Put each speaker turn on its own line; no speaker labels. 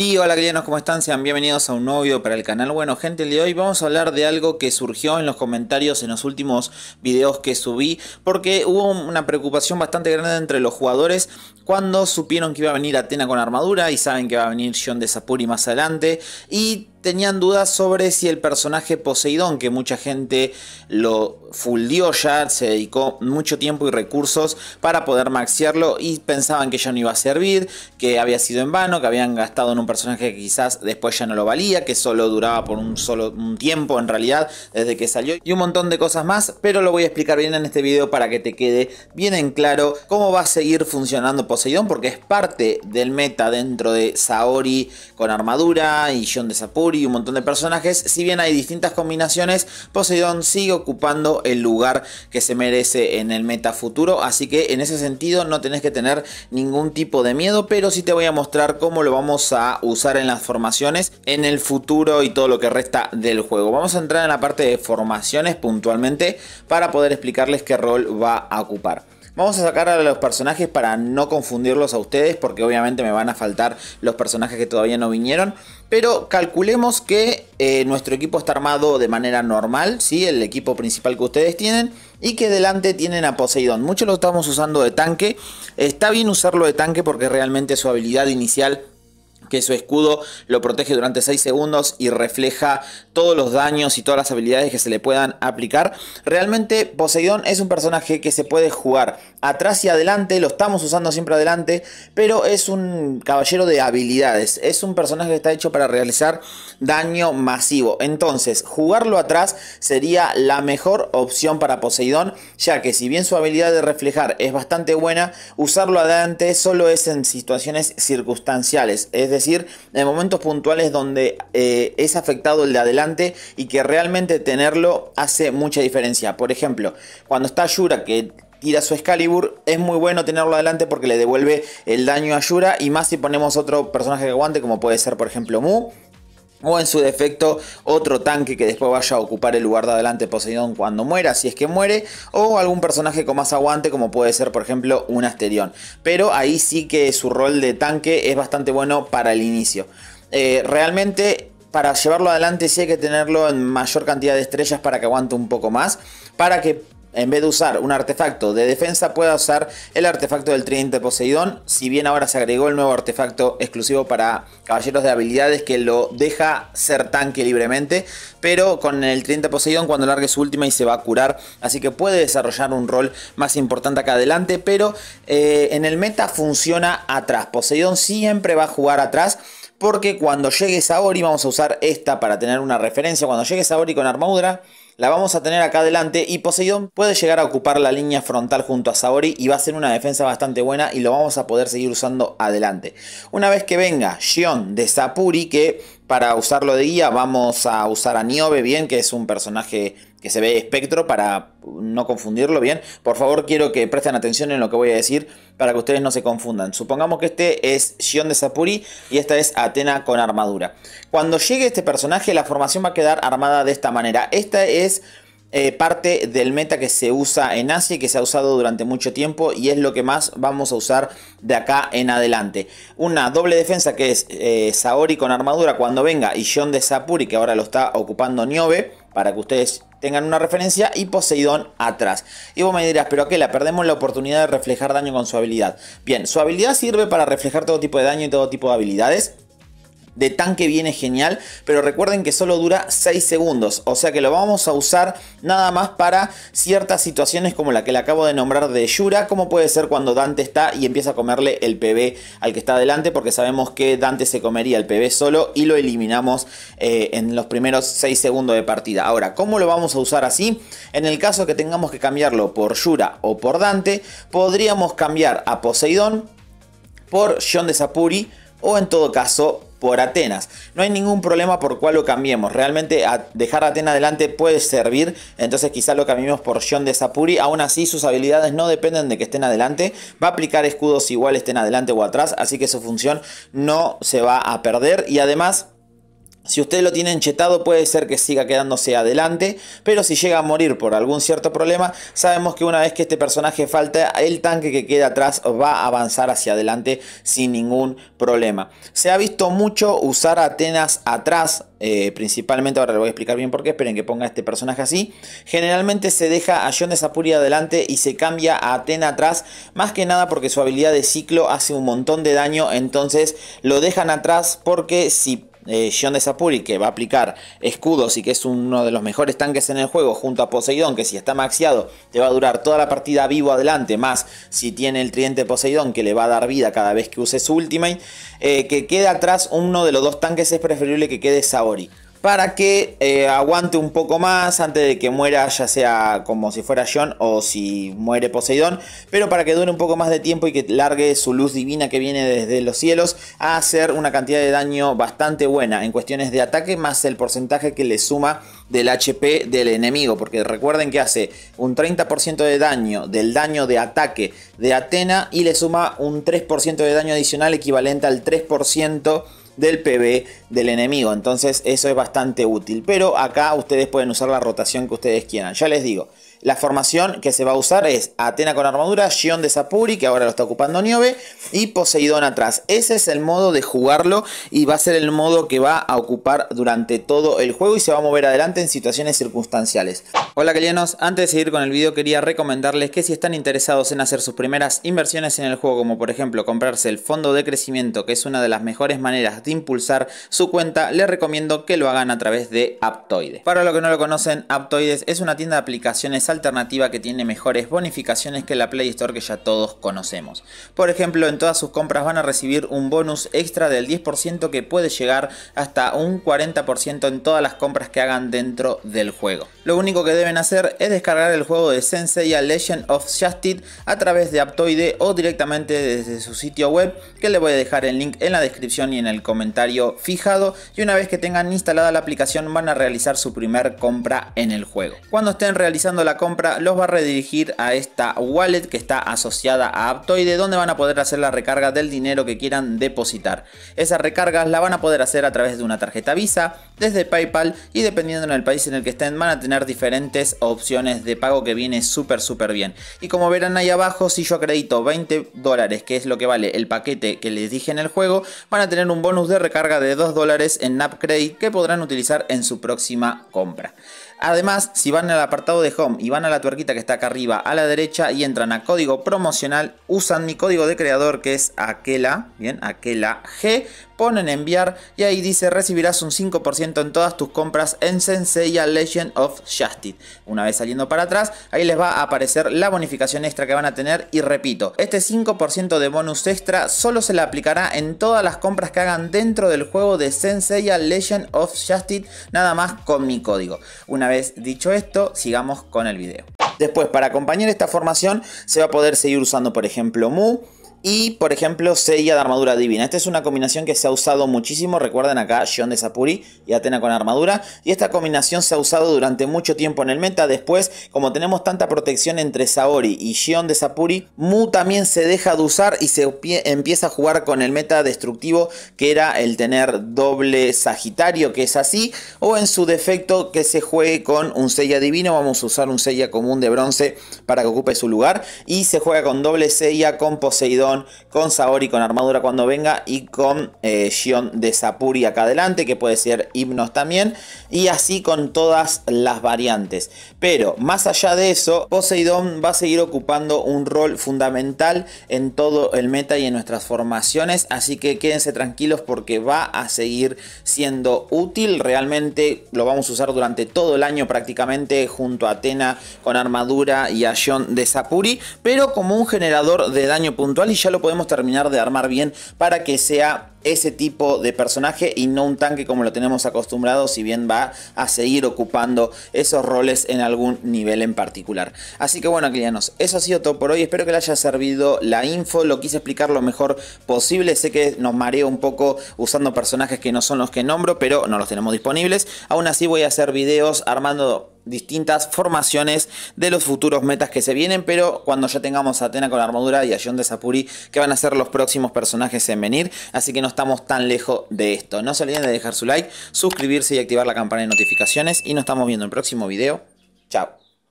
Y hola queridos, ¿cómo están? Sean bienvenidos a un nuevo para el canal. Bueno gente, el día de hoy vamos a hablar de algo que surgió en los comentarios en los últimos videos que subí porque hubo una preocupación bastante grande entre los jugadores cuando supieron que iba a venir Atena con armadura y saben que va a venir Shion de Sapuri más adelante y tenían dudas sobre si el personaje Poseidón, que mucha gente lo fuldió ya, se dedicó mucho tiempo y recursos para poder maxiarlo y pensaban que ya no iba a servir, que había sido en vano, que habían gastado en un personaje que quizás después ya no lo valía, que solo duraba por un solo tiempo en realidad desde que salió y un montón de cosas más, pero lo voy a explicar bien en este video para que te quede bien en claro cómo va a seguir funcionando Poseidón porque es parte del meta dentro de Saori con armadura y John de Sapuri y un montón de personajes. Si bien hay distintas combinaciones, Poseidón sigue ocupando el lugar que se merece en el meta futuro. Así que en ese sentido no tenés que tener ningún tipo de miedo, pero sí te voy a mostrar cómo lo vamos a usar en las formaciones en el futuro y todo lo que resta del juego. Vamos a entrar en la parte de formaciones puntualmente para poder explicarles qué rol va a ocupar. Vamos a sacar a los personajes para no confundirlos a ustedes porque obviamente me van a faltar los personajes que todavía no vinieron. Pero calculemos que eh, nuestro equipo está armado de manera normal, ¿sí? el equipo principal que ustedes tienen. Y que delante tienen a Poseidón. Muchos lo estamos usando de tanque. Está bien usarlo de tanque porque realmente su habilidad inicial que su escudo lo protege durante 6 segundos y refleja todos los daños y todas las habilidades que se le puedan aplicar. Realmente Poseidón es un personaje que se puede jugar atrás y adelante, lo estamos usando siempre adelante, pero es un caballero de habilidades, es un personaje que está hecho para realizar daño masivo. Entonces, jugarlo atrás sería la mejor opción para Poseidón, ya que si bien su habilidad de reflejar es bastante buena, usarlo adelante solo es en situaciones circunstanciales, es decir, en momentos puntuales donde eh, es afectado el de adelante y que realmente tenerlo hace mucha diferencia. Por ejemplo, cuando está Yura que tira su Excalibur, es muy bueno tenerlo adelante porque le devuelve el daño a Yura y más si ponemos otro personaje que aguante como puede ser por ejemplo Mu o en su defecto otro tanque que después vaya a ocupar el lugar de adelante Poseidón cuando muera, si es que muere, o algún personaje con más aguante como puede ser por ejemplo un Asterión. Pero ahí sí que su rol de tanque es bastante bueno para el inicio. Eh, realmente para llevarlo adelante sí hay que tenerlo en mayor cantidad de estrellas para que aguante un poco más, para que en vez de usar un artefacto de defensa, pueda usar el artefacto del Tridente Poseidón. Si bien ahora se agregó el nuevo artefacto exclusivo para caballeros de habilidades que lo deja ser tanque libremente, pero con el Tridente Poseidón cuando largue su última y se va a curar. Así que puede desarrollar un rol más importante acá adelante, pero eh, en el meta funciona atrás. Poseidón siempre va a jugar atrás porque cuando llegue Saori, vamos a usar esta para tener una referencia, cuando llegue Saori con armadura la vamos a tener acá adelante y Poseidón puede llegar a ocupar la línea frontal junto a Saori y va a ser una defensa bastante buena y lo vamos a poder seguir usando adelante. Una vez que venga Shion de Sapuri que para usarlo de guía vamos a usar a Niobe, bien, que es un personaje que se ve espectro para no confundirlo, bien. Por favor quiero que presten atención en lo que voy a decir para que ustedes no se confundan. Supongamos que este es Shion de Sapuri y esta es Atena con armadura. Cuando llegue este personaje la formación va a quedar armada de esta manera. Esta es eh, parte del meta que se usa en Asia y que se ha usado durante mucho tiempo y es lo que más vamos a usar de acá en adelante. Una doble defensa que es eh, Saori con armadura cuando venga y John de Sapuri que ahora lo está ocupando Niobe para que ustedes tengan una referencia y Poseidón atrás. Y vos me dirás, pero a qué la perdemos la oportunidad de reflejar daño con su habilidad. Bien, su habilidad sirve para reflejar todo tipo de daño y todo tipo de habilidades de tanque viene genial, pero recuerden que solo dura 6 segundos, o sea que lo vamos a usar nada más para ciertas situaciones como la que le acabo de nombrar de Yura, como puede ser cuando Dante está y empieza a comerle el PB al que está adelante, porque sabemos que Dante se comería el PB solo y lo eliminamos eh, en los primeros 6 segundos de partida. Ahora, ¿cómo lo vamos a usar así? En el caso que tengamos que cambiarlo por Yura o por Dante, podríamos cambiar a Poseidón por John de Sapuri o en todo caso por Atenas. No hay ningún problema por cuál lo cambiemos. Realmente dejar a Atenas adelante puede servir. Entonces quizá lo cambiemos por Shion de Sapuri. Aún así sus habilidades no dependen de que estén adelante. Va a aplicar escudos igual estén adelante o atrás. Así que su función no se va a perder. Y además si usted lo tiene enchetado puede ser que siga quedándose adelante, pero si llega a morir por algún cierto problema, sabemos que una vez que este personaje falta, el tanque que queda atrás va a avanzar hacia adelante sin ningún problema. Se ha visto mucho usar Atenas atrás, eh, principalmente, ahora le voy a explicar bien por qué, esperen que ponga este personaje así. Generalmente se deja a John de Sapuri adelante y se cambia a Atena atrás, más que nada porque su habilidad de ciclo hace un montón de daño, entonces lo dejan atrás porque si eh, de Sapuri, que va a aplicar escudos y que es uno de los mejores tanques en el juego, junto a Poseidón, que si está maxiado te va a durar toda la partida vivo adelante, más si tiene el tridente Poseidón que le va a dar vida cada vez que use su ultimate, eh, que quede atrás uno de los dos tanques es preferible que quede Saori para que eh, aguante un poco más antes de que muera, ya sea como si fuera John o si muere Poseidón, pero para que dure un poco más de tiempo y que largue su luz divina que viene desde los cielos a hacer una cantidad de daño bastante buena en cuestiones de ataque, más el porcentaje que le suma del HP del enemigo, porque recuerden que hace un 30% de daño del daño de ataque de Atena y le suma un 3% de daño adicional equivalente al 3% del PB del enemigo. Entonces eso es bastante útil. Pero acá ustedes pueden usar la rotación que ustedes quieran. Ya les digo, la formación que se va a usar es Atena con armadura, Gion de Sapuri, que ahora lo está ocupando Niobe, y Poseidón atrás. Ese es el modo de jugarlo y va a ser el modo que va a ocupar durante todo el juego y se va a mover adelante en situaciones circunstanciales. Hola Kelianos, antes de seguir con el video quería recomendarles que si están interesados en hacer sus primeras inversiones en el juego, como por ejemplo comprarse el fondo de crecimiento, que es una de las mejores maneras de impulsar su cuenta, les recomiendo que lo hagan a través de Aptoide. Para los que no lo conocen, Aptoides es una tienda de aplicaciones alternativa que tiene mejores bonificaciones que la Play Store que ya todos conocemos. Por ejemplo, en todas sus compras van a recibir un bonus extra del 10% que puede llegar hasta un 40% en todas las compras que hagan dentro del juego. Lo único que deben hacer es descargar el juego de Sensei a Legend of Justice a través de Aptoide o directamente desde su sitio web, que le voy a dejar el link en la descripción y en el comentario fijado. Y una vez que tengan instalada la aplicación van a realizar su primer compra en el juego. Cuando estén realizando la compra los va a redirigir a esta wallet que está asociada a Aptoide donde van a poder hacer la recarga del dinero que quieran depositar. Esas recargas la van a poder hacer a través de una tarjeta Visa, desde PayPal y dependiendo en el país en el que estén van a tener diferentes opciones de pago que viene súper súper bien. Y como verán ahí abajo si yo acredito 20 dólares que es lo que vale el paquete que les dije en el juego van a tener un bonus de recarga de 2 dólares en credit que podrán utilizar en su próxima compra. Además, si van al apartado de Home y van a la tuerquita que está acá arriba a la derecha y entran a código promocional, usan mi código de creador que es Aquela, bien, Aquela G, ponen enviar y ahí dice recibirás un 5% en todas tus compras en Senseiya Legend of Justice. Una vez saliendo para atrás, ahí les va a aparecer la bonificación extra que van a tener y repito, este 5% de bonus extra solo se le aplicará en todas las compras que hagan dentro del juego de Senseiya Legend of Justice, nada más con mi código. Una vez dicho esto, sigamos con el video. Después, para acompañar esta formación, se va a poder seguir usando, por ejemplo, Mu, y, por ejemplo, sella de armadura divina. Esta es una combinación que se ha usado muchísimo. Recuerden acá, Shion de Sapuri y Atena con armadura. Y esta combinación se ha usado durante mucho tiempo en el meta. Después, como tenemos tanta protección entre Saori y Shion de Sapuri, Mu también se deja de usar y se empieza a jugar con el meta destructivo que era el tener doble Sagitario, que es así. O en su defecto, que se juegue con un sella divino. Vamos a usar un sella común de bronce para que ocupe su lugar. Y se juega con doble sella con Poseidón con Saori con armadura cuando venga y con eh, de Sapuri acá adelante, que puede ser himnos también, y así con todas las variantes. Pero más allá de eso, Poseidón va a seguir ocupando un rol fundamental en todo el meta y en nuestras formaciones, así que quédense tranquilos porque va a seguir siendo útil, realmente lo vamos a usar durante todo el año prácticamente junto a Atena con armadura y a Sion de Sapuri, pero como un generador de daño puntual ya lo podemos terminar de armar bien para que sea ese tipo de personaje y no un tanque como lo tenemos acostumbrado, si bien va a seguir ocupando esos roles en algún nivel en particular. Así que bueno, clianos, eso ha sido todo por hoy. Espero que les haya servido la info. Lo quise explicar lo mejor posible. Sé que nos mareo un poco usando personajes que no son los que nombro, pero no los tenemos disponibles. Aún así voy a hacer videos armando distintas formaciones de los futuros metas que se vienen, pero cuando ya tengamos a Atena con armadura y a John de Sapuri, que van a ser los próximos personajes en venir. Así que no estamos tan lejos de esto. No se olviden de dejar su like, suscribirse y activar la campana de notificaciones. Y nos estamos viendo en el próximo video. Chao.